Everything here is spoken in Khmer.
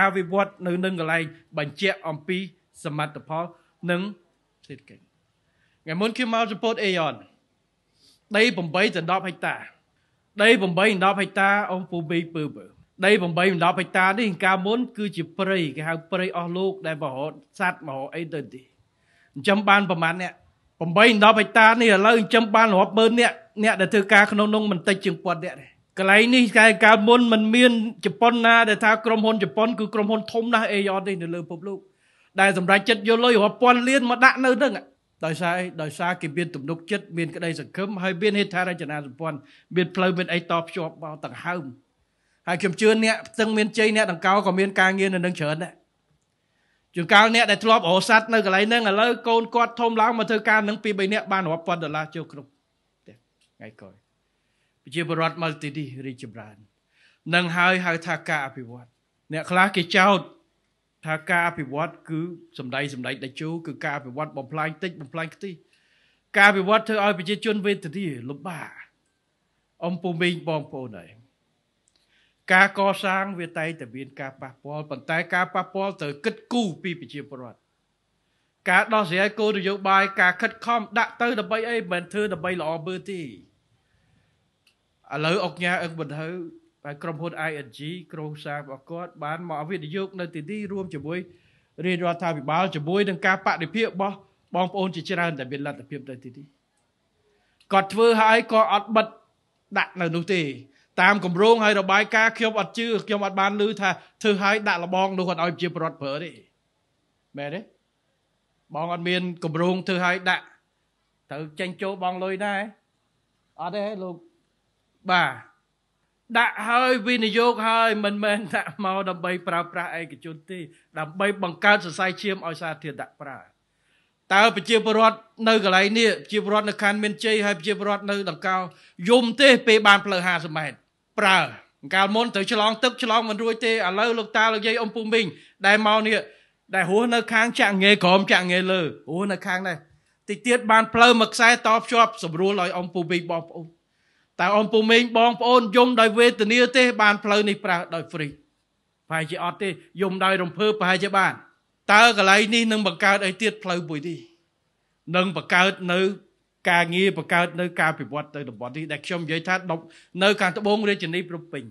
ហើយវិវត្តនៅនឹងកន្លែងបញ្ជាក់អំពីសមត្ថផលនិងសេដ្ឋកិច្ចថ្ងៃមុនខ្ញុំមកចំពោះអេយ៉នដី8ទៅ10ហិកតា ដី8ដល់10ហិកតាអូពូមីពើបើដី8ដល់10ហិកតានេះកាលមុនគឺជាព្រៃគេហៅព្រៃអស់លោក ដែលបរហតសัตว์មករអីទៅទីអញ្ចឹងបានប្រមាណអ្នក8ដល់10ហិកតានេះឥឡូវអញ្ចឹងបានរាប់ម៉ឺនអ្នកអ្នកដែលធ្វើការក្នុងនោះមិនតិចជាងពាន់អ្នកទេកន្លែងនេះកែកើតមុនมันមានជប៉ុនណាដែលថាក្រុមហ៊ុនជប៉ុនគឺក្រុមហ៊ុនធំណាស់អេយ៉តនេះនៅលើពិភពលោកដែលសម្រាប់ចិត្តយកលុយរាប់ពាន់លានមកដាក់នៅនឹងដោយសារដោយសារគេមានទំនុកចិត្តមានក្តីសង្ឃឹមហើយមានហេដ្ឋារចនាសម្ព័ន្ធមានផ្លូវមានអីតភ្ជាប់មកដង្ហើមហើយខ្ញុំជឿអ្នកផ្ទឹងមានជ័យអ្នកដង្កោក៏មានការងារនៅនឹងច្រើនដែរជួនកាលអ្នកដែលធ្លាប់រស់សัตว์នៅកន្លែងហ្នឹងឥឡូវកូនគាត់ធំឡើងមកធ្វើការនឹង2 3នាក់បានរាប់ពាន់ដុល្លារចូលគ្រប់ថ្ងៃក្រោយប្រជាពលរដ្ឋមកទីនេះរីកចម្រើននឹងហើយហៅថាការអភិវឌ្ឍអ្នកខ្លះគេចោទថាការអភិវឌ្ឍគឺសំដីសំដីដាច់ជោគឺការអភិវឌ្ឍបំផ្លាញតិចបំផ្លាញខ្ទី ការអភិវឌ្ឍធ្វើឲ្យប្រជាជនវេទនាលំបាកអំពុមីងបងប្អូនហើយការកសាងវាតែតែមានការប៉ះពាល់ប៉ុន្តែការប៉ះពាល់ត្រូវគិតគូរពីប្រជាពលរដ្ឋការដោះស្រាយគោលនយោបាយការខិតខំដាក់ទៅដើម្បីអីមិនធ្វើដើម្បីល្អមើលទេឥឡូវអង្គការអឹងបន្ទៅហើយក្រុមហ៊ុន ING ក្រុមសាររបស់គាត់បានមកអវិនិយោគនៅទីនេះរួមជាមួយរាជរដ្ឋាភិបាលជាមួយ នឹងការបដិភិបរបស់បងប្អូនជាច្រើនដែលមានលទ្ធភាពទៅទីនេះគាត់ធ្វើហើយក៏អត់បិទដាក់នៅនោះទេតាមគម្រោងហើយរបាយការណ៍ខ្ញុំអត់ជឿខ្ញុំអត់បានឮថាធ្វើហើយដាក់លបងនោះគាត់ឲ្យជាប្រដ្ឋប្រើទេមែនទេបងអត់មានគម្រោងធ្វើឲ្យដាក់ត្រូវចេញចូលបងលុយដែរអត់ទេលោកបាទដាក់ហើយវិនិយោគហើយមិនមែនដាក់មកដើម្បីប្រើប្រាស់ឯកជនទេដើម្បីបង្កើតសរសៃឈាមឲ្យសាធារណៈប្រើតើប្រជាពលរដ្ឋនៅកន្លែងនេះប្រជាពលរដ្ឋនៅខណ្ឌមានជ័យហើយប្រជាពលរដ្ឋនៅដង្កោយំទេ ពេលបានផ្លូវ50ម៉ែត្រប្រើកាលមុនត្រូវឆ្លងទឹកឆ្លងមិនរួចទេឥឡូវលោកតាលោកយាយអ៊ំពូមីងដែលមកនេះដែលហួសនៅខាងចាក់ងេក្រមចាក់ងេលើហួសនៅខាងនេះតិចទៀតបានផ្លូវមួយខ្សែតភ្ជាប់ ស្រួលឲ្យអ៊ំពូមីងបងប្អូនតែអំពូមេងបងប្អូនយំដោយវេទនាទេបានផ្លូវនេះប្រើដោយព្រិចប្រហែលជាអត់ទេយំ ដោយរំភើបប្រហែលជាបានតើកន្លែងនេះនឹងបង្កើតអីទៀតផ្លូវមួយនេះនឹងបង្កើតនៅ ការងារបង្កើតនៅការពិវត្តទៅតំបន់នេះដែលខ្ញុំនិយាយថានៅខាងត្បូងរាជធានីព្រំពេញ